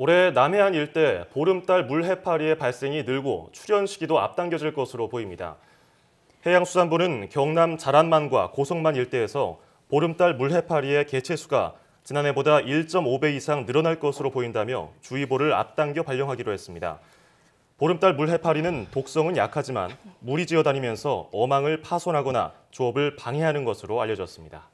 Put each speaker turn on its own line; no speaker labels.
올해 남해안 일대 보름달 물해파리의 발생이 늘고 출현 시기도 앞당겨질 것으로 보입니다. 해양수산부는 경남 자란만과 고성만 일대에서 보름달 물해파리의 개체수가 지난해보다 1.5배 이상 늘어날 것으로 보인다며 주의보를 앞당겨 발령하기로 했습니다. 보름달 물해파리는 독성은 약하지만 물이 지어다니면서 어망을 파손하거나 조업을 방해하는 것으로 알려졌습니다.